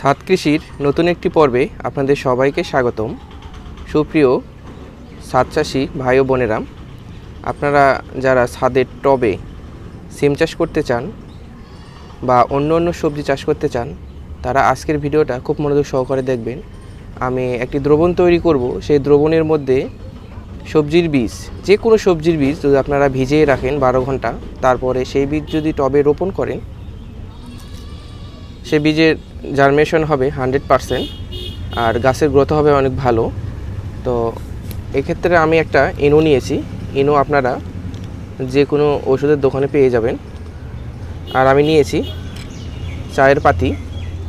সাত কৃষির নতুন একটি পর্বে আপনাদের সবাইকে স্বাগতম সুপ্রিয় সাত চাষি ভাই ও বোনেরাম আপনারা যারা ছাদের টবে সিম চাষ করতে চান বা অন্য অন্য সবজি চাষ করতে চান তারা আজকের ভিডিওটা খুব মনোযোগ সহকারে দেখবেন আমি একটি দ্রবণ তৈরি করব সেই দ্রবণের মধ্যে সবজির বীজ যে কোনো সবজির বীজ যদি আপনারা ভিজিয়ে রাখেন বারো ঘন্টা তারপরে সেই বীজ যদি টবে রোপণ করেন সে বীজের জার্মিনেশন হবে হান্ড্রেড পারসেন্ট আর গাছের গ্রোথ হবে অনেক ভালো তো এক্ষেত্রে আমি একটা ইনো নিয়েছি ইনো আপনারা যে কোনো ওষুধের দোকানে পেয়ে যাবেন আর আমি নিয়েছি চায়ের পাতি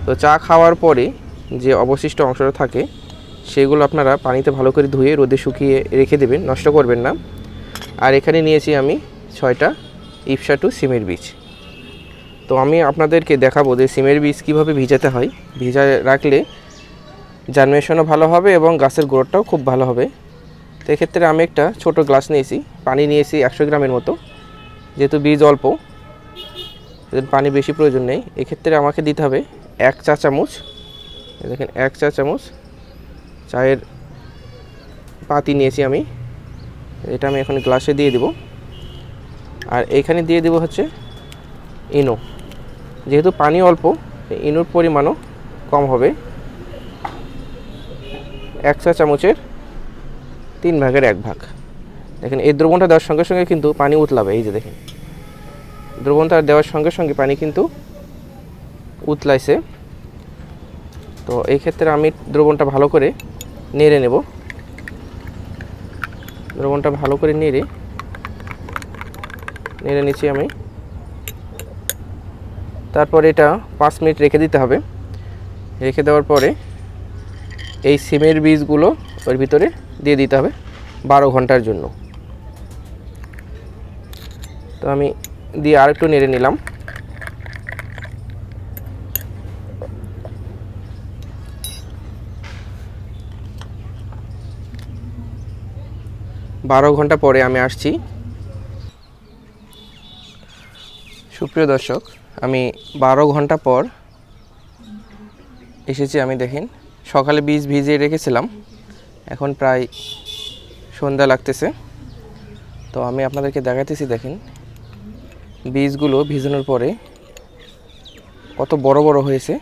তো চা খাওয়ার পরে যে অবশিষ্ট অংশটা থাকে সেগুলো আপনারা পানিতে ভালো করে ধুয়ে রোদে শুকিয়ে রেখে দেবেন নষ্ট করবেন না আর এখানে নিয়েছি আমি ছয়টা ইপসা টু সিমের বীজ তো আমি আপনাদেরকে দেখাবো যে সিমের বীজ কীভাবে ভিজাতে হয় ভিজা রাখলে জার্মিনেশনও ভালো হবে এবং গাছের গ্রোথটাও খুব ভালো হবে তো এক্ষেত্রে আমি একটা ছোট গ্লাস নিয়েছি পানি নিয়েছি একশো গ্রামের মতো যেহেতু বীজ অল্প পানি বেশি প্রয়োজন নেই এক্ষেত্রে আমাকে দিতে হবে এক চা চামচ দেখেন এক চা চামচ চায়ের পাতি নিয়েছি আমি এটা আমি এখন গ্লাসে দিয়ে দিব আর এখানে দিয়ে দিব হচ্ছে ইনো যেহেতু পানি অল্প ইনুর পরিমাণও কম হবে এক চা চামচের তিন ভাগের এক ভাগ দেখেন এই দ্রবণটা দেওয়ার সঙ্গে সঙ্গে কিন্তু পানি উতলাবে এই যে দেখেন দ্রবণটা দেওয়ার সঙ্গে সঙ্গে পানি কিন্তু উতলাইছে তো এই ক্ষেত্রে আমি দ্রবণটা ভালো করে নেড়ে নেব দ্রবণটা ভালো করে নেড়ে নেড়ে নিচ্ছি আমি তারপরে এটা পাঁচ মিনিট রেখে দিতে হবে রেখে দেওয়ার পরে এই সিমের বীজগুলো ওর ভিতরে দিয়ে দিতে হবে বারো ঘন্টার জন্য তো আমি দিয়ে আরেকটু নেড়ে নিলাম বারো ঘন্টা পরে আমি আসছি সুপ্রিয় দর্শক আমি বারো ঘন্টা পর এসেছি আমি দেখেন সকালে বীজ ভিজিয়ে রেখেছিলাম এখন প্রায় সন্ধ্যা লাগতেছে তো আমি আপনাদেরকে দেখাতেছি দেখেন বীজগুলো ভিজানোর পরে কত বড় বড় হয়েছে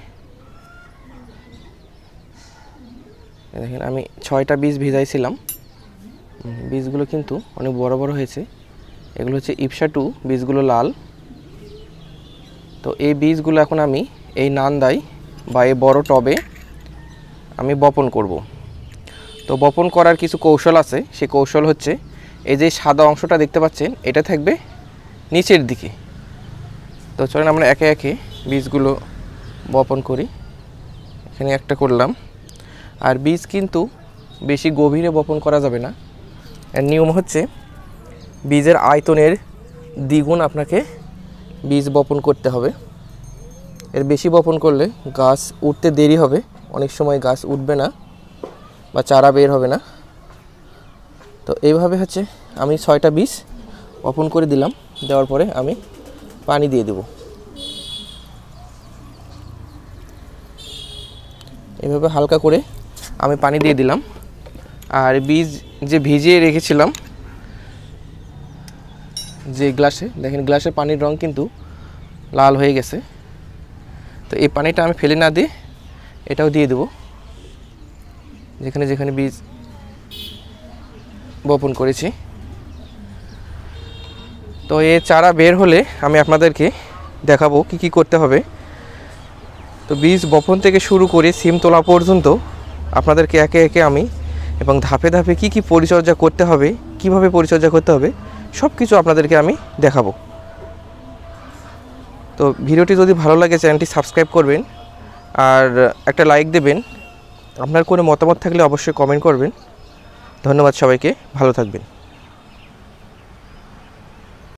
দেখেন আমি ছয়টা বীজ ভিজাইছিলাম বীজগুলো কিন্তু অনেক বড় বড় হয়েছে এগুলো হচ্ছে ইপসা টু বীজগুলো লাল তো এই বীজগুলো এখন আমি এই নান্দাই বা এই বড় টবে আমি বপন করব। তো বপন করার কিছু কৌশল আছে সে কৌশল হচ্ছে এই যে সাদা অংশটা দেখতে পাচ্ছেন এটা থাকবে নিচের দিকে তো চলেন আমরা একে একে বীজগুলো বপন করি এখানে একটা করলাম আর বীজ কিন্তু বেশি গভীরে বপন করা যাবে না নিয়ম হচ্ছে বীজের আয়তনের দ্বিগুণ আপনাকে বীজ বপন করতে হবে এর বেশি বপন করলে গাছ উঠতে দেরি হবে অনেক সময় গাছ উঠবে না বা চারা বের হবে না তো এইভাবে হচ্ছে আমি ছয়টা বীজ বপন করে দিলাম দেওয়ার পরে আমি পানি দিয়ে দেব এভাবে হালকা করে আমি পানি দিয়ে দিলাম আর বীজ যে ভিজিয়ে রেখেছিলাম যে গ্লাসে দেখেন গ্লাসে পানির রং কিন্তু লাল হয়ে গেছে তো এই পানিটা আমি ফেলে না দিয়ে এটাও দিয়ে দেবো যেখানে যেখানে বীজ বপন করেছি তো এ চারা বের হলে আমি আপনাদেরকে দেখাবো কি কি করতে হবে তো বীজ বপন থেকে শুরু করে সিম তোলা পর্যন্ত আপনাদেরকে একে একে আমি এবং ধাপে ধাপে কি কি পরিচর্যা করতে হবে কিভাবে পরিচর্যা করতে হবে সব কিছু আপনাদেরকে আমি দেখাবো তো ভিডিওটি যদি ভালো লাগে চ্যানেলটি সাবস্ক্রাইব করবেন আর একটা লাইক দেবেন আপনার কোনো মতামত থাকলে অবশ্যই কমেন্ট করবেন ধন্যবাদ সবাইকে ভালো থাকবেন